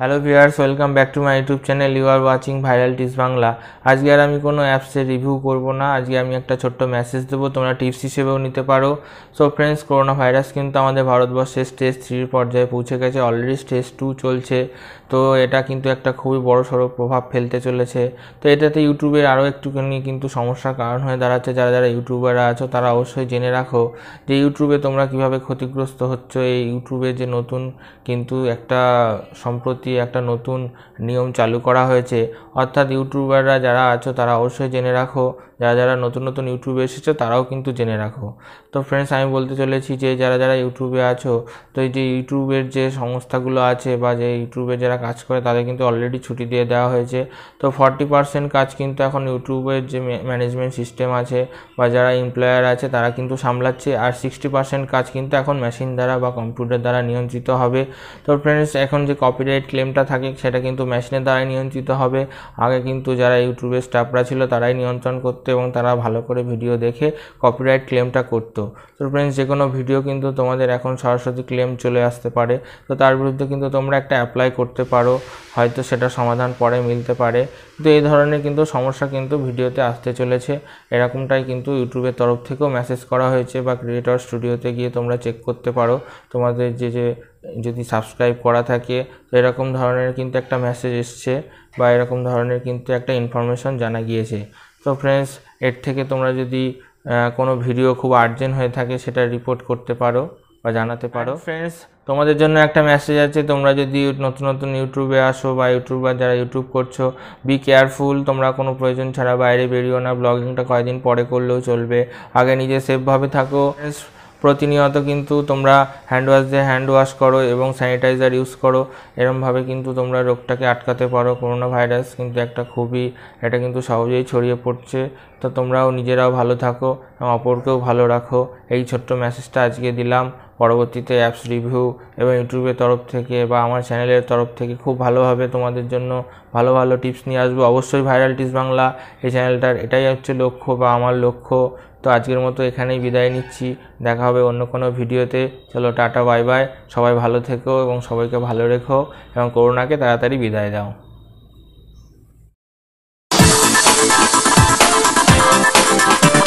hello viewers welcome back to my YouTube channel you are watching viral tips Bangla আজকে আর আমি কোনো অ্যাপসের রিভিউ করব না আজকে আমি একটা ছোট্ট মেসেজ দেবো তোমরা টিপস হিসেবেও নিতে পারো সো ফ্রেন্ডস করোনা ভাইরাস কিন্তু আমাদের ভারতবর্ষের স্টেজ থ্রির পর্যায়ে পৌঁছে গেছে অলরেডি স্টেজ টু চলছে তো এটা কিন্তু একটা খুবই বড় প্রভাব ফেলতে চলেছে তো এটাতে ইউটিউবের আরও একটুখানি কিন্তু সমস্যার কারণ হয়ে দাঁড়াচ্ছে যারা যারা ইউটিউবাররা আছো তারা অবশ্যই জেনে রাখো যে ইউটিউবে তোমরা কীভাবে ক্ষতিগ্রস্ত হচ্ছ এই ইউটিউবে যে নতুন কিন্তু একটা সম্প্রতি প্রতি একটা নতুন নিয়ম চালু করা হয়েছে অর্থাৎ ইউটিউবাররা যারা আছো তারা অবশ্যই জেনে রাখো যারা যারা নতুন নতুন ইউটিউবে এসেছো তারাও কিন্তু জেনে রাখো তো ফ্রেন্ডস আমি বলতে চলেছি যে যারা যারা ইউটিউবে আছো তো এই যে ইউটিউবের যে সংস্থাগুলো আছে বা যে ইউটিউবে যারা কাজ করে তাদের কিন্তু অলরেডি ছুটি দিয়ে দেওয়া হয়েছে তো ফর্টি পার্সেন্ট কাজ কিন্তু এখন ইউটিউবের যে ম্যানেজমেন্ট সিস্টেম আছে বা যারা এমপ্লয়ার আছে তারা কিন্তু সামলাচ্ছে আর সিক্সটি পার্সেন্ট কাজ কিন্তু এখন মেশিন দ্বারা বা কম্পিউটার দ্বারা নিয়ন্ত্রিত হবে তো ফ্রেন্ডস এখন যে কপিরাইট ক্লেমটা থাকে সেটা কিন্তু মেশিনের দ্বারাই নিয়ন্ত্রিত হবে আগে কিন্তু যারা ইউটিউবের স্টাফরা ছিল তারাই নিয়ন্ত্রণ করতো এবং তারা ভালো করে ভিডিও দেখে কপিরাইট ক্লেমটা করতো তো ফ্রেন্ডস যে কোনো ভিডিও কিন্তু তোমাদের এখন সরাসরি ক্লেম চলে আসতে পারে তো তার বিরুদ্ধে কিন্তু তোমরা একটা অ্যাপ্লাই করতে পারো হয়তো সেটা সমাধান পরে মিলতে পারে কিন্তু এই ধরনের কিন্তু সমস্যা কিন্তু ভিডিওতে আসতে চলেছে এরকমটাই কিন্তু ইউটিউবের তরফ থেকেও মেসেজ করা হয়েছে বা ক্রিয়েটর স্টুডিওতে গিয়ে তোমরা চেক করতে পারো তোমাদের যে যে যদি সাবস্ক্রাইব করা থাকে তো এরকম ধরনের কিন্তু একটা মেসেজ এসছে বা এরকম ধরনের কিন্তু একটা ইনফরমেশন জানা গিয়েছে তো ফ্রেন্ডস এর থেকে তোমরা যদি কোনো ভিডিও খুব আর্জেন্ট হয়ে থাকে সেটা রিপোর্ট করতে পারো বা জানাতে পারো ফ্রেন্ডস তোমাদের জন্য একটা মেসেজ আছে তোমরা যদি নতুন নতুন ইউটিউবে আসো বা ইউটিউবার যারা ইউটিউব করছো বি কেয়ারফুল তোমরা কোনো প্রয়োজন ছাড়া বাইরে বেরিও না ব্লগিংটা কয়েকদিন পরে করলেও চলবে আগে নিজে সেফভাবে থাকো প্রতিনিয়ত কিন্তু তোমরা হ্যান্ড ওয়াশ দিয়ে হ্যান্ড ওয়াশ করো এবং স্যানিটাইজার ইউজ করো এরমভাবে কিন্তু তোমরা রোগটাকে আটকাতে পারো করোনা ভাইরাস কিন্তু একটা খুবই এটা কিন্তু সহজেই ছড়িয়ে পড়ছে তো তোমরাও নিজেরাও ভালো থাকো এবং অপরকেও ভালো রাখো এই ছোট্ট মেসেজটা আজকে দিলাম পরবর্তীতে অ্যাপস রিভিউ এবং ইউটিউবের তরফ থেকে বা আমার চ্যানেলের তরফ থেকে খুব ভালোভাবে তোমাদের জন্য ভালো ভালো টিপস নিয়ে আসবো অবশ্যই ভাইরাল টিপস বাংলা এই চ্যানেলটার এটাই হচ্ছে লক্ষ্য বা আমার লক্ষ্য তো আজকের মতো এখানেই বিদায় নিচ্ছি দেখা হবে অন্য কোনো ভিডিওতে চলো টাটা বাই বাই সবাই ভালো থেকো এবং সবাইকে ভালো রেখো এবং করোনাকে তাড়াতাড়ি বিদায় দাও